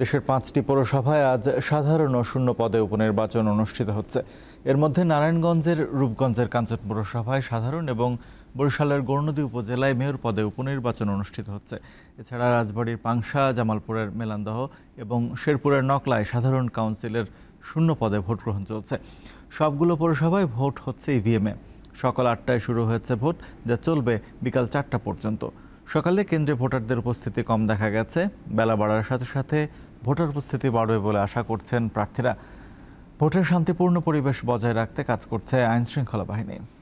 দেশের পাঁচটি পৌরসভায় আজ সাধারণ শূন্য পদে উপনির্বাচন অনুষ্ঠিত হচ্ছে এর মধ্যে নারায়ণগঞ্জের রূপগঞ্জের কাঞ্চন পৌরসভায় সাধারণ এবং বরিশালের গৌরনদী উপজেলায় মেয়র পদে উপনির্বাচন অনুষ্ঠিত হচ্ছে এছাড়া রাজবাড়ির পাংশা জামালপুরের মেলান্দহ এবং শেরপুরের নকলায় সাধারণ কাউন্সিলের শূন্য পদে ভোট গ্রহণ চলছে সবগুলো পৌরসভায় ভোট হচ্ছে ইভিএমে সকাল আটটায় শুরু হয়েছে ভোট যা চলবে বিকাল চারটা পর্যন্ত সকালে কেন্দ্রে ভোটারদের উপস্থিতি কম দেখা গেছে বেলা বাড়ার সাথে সাথে ভোটার উপস্থিতি বাড়বে বলে আশা করছেন প্রার্থীরা ভোটের শান্তিপূর্ণ পরিবেশ বজায় রাখতে কাজ করছে আইনশৃঙ্খলা বাহিনী